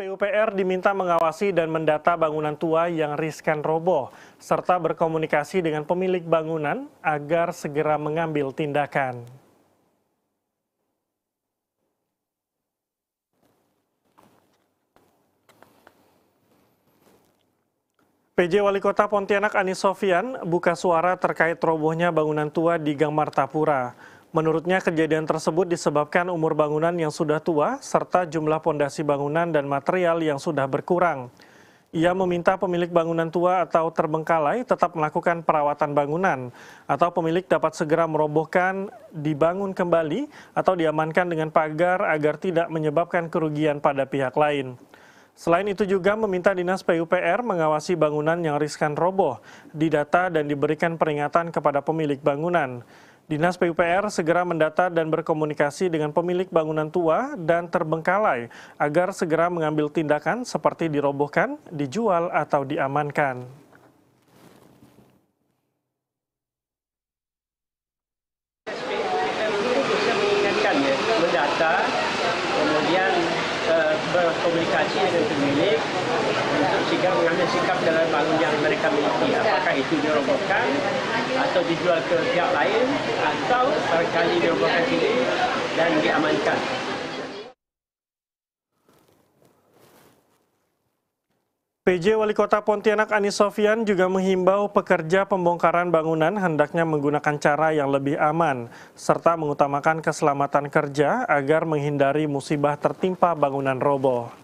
PUPR diminta mengawasi dan mendata bangunan tua yang riskan roboh, serta berkomunikasi dengan pemilik bangunan agar segera mengambil tindakan. PJ Wali Kota Pontianak Anis Sofian buka suara terkait robohnya bangunan tua di Gang Martapura. Menurutnya kejadian tersebut disebabkan umur bangunan yang sudah tua serta jumlah pondasi bangunan dan material yang sudah berkurang. Ia meminta pemilik bangunan tua atau terbengkalai tetap melakukan perawatan bangunan atau pemilik dapat segera merobohkan, dibangun kembali atau diamankan dengan pagar agar tidak menyebabkan kerugian pada pihak lain. Selain itu juga meminta Dinas PUPR mengawasi bangunan yang riskan roboh, didata dan diberikan peringatan kepada pemilik bangunan. Dinas PUPR segera mendata dan berkomunikasi dengan pemilik bangunan tua dan terbengkalai agar segera mengambil tindakan seperti dirobohkan, dijual, atau diamankan. Eh, komunikasi dengan pemilik untuk sikap mengambil sikap dalam bangun yang itu dirobohkan atau dijual ke pihak lain atau barangkali dirobohkan sendiri dan diamankan. PJ Wali Kota Pontianak Anis Sofian juga menghimbau pekerja pembongkaran bangunan hendaknya menggunakan cara yang lebih aman, serta mengutamakan keselamatan kerja agar menghindari musibah tertimpa bangunan roboh.